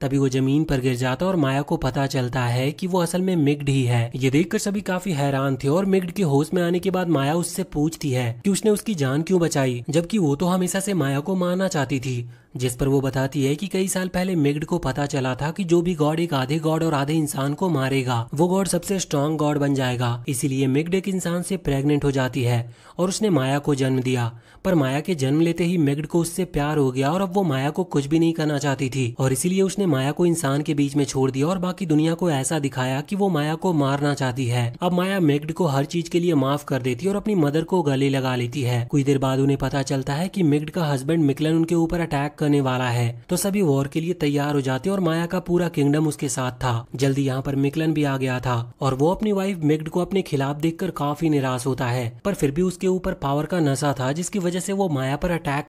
तभी वो जमीन पर गिर जाता और माया को पता चलता है कि वो असल में मिग्ड ही है ये देखकर सभी काफी हैरान थे और मिग्ड के होश में आने के बाद माया उससे पूछती है कि उसने उसकी जान क्यों बचाई जबकि वो तो हमेशा से माया को मारना चाहती थी जिस पर वो बताती है कि कई साल पहले मिग्ड को पता चला था कि जो भी गॉड एक आधे गॉड और आधे इंसान को मारेगा वो गॉड सबसे स्ट्रांग गॉड बन जाएगा इसीलिए मिग्ड एक इंसान से प्रेग्नेंट हो जाती है और उसने माया को जन्म दिया पर माया के जन्म लेते ही मिग्ड को उससे प्यार हो गया और अब वो माया को कुछ भी नहीं करना चाहती थी और इसीलिए उसने माया को इंसान के बीच में छोड़ दिया और बाकी दुनिया को ऐसा दिखाया की वो माया को मारना चाहती है अब माया मिग्ड को हर चीज के लिए माफ कर देती है और अपनी मदर को गले लगा लेती है कुछ देर बाद उन्हें पता चलता है की मिग्ड का हस्बैंड मिकलन उनके ऊपर अटैक कर करने वाला है तो सभी वॉर के लिए तैयार हो जाते और माया का पूरा किंगडम उसके साथ था जल्दी यहाँ पर मिकलन भी आ गया था और वो अपनी वाइफ मिग्ड को अपने खिलाफ देख काफी निराश होता है पर फिर भी उसके ऊपर पावर का नशा था जिसकी वजह से वो माया पर अटैक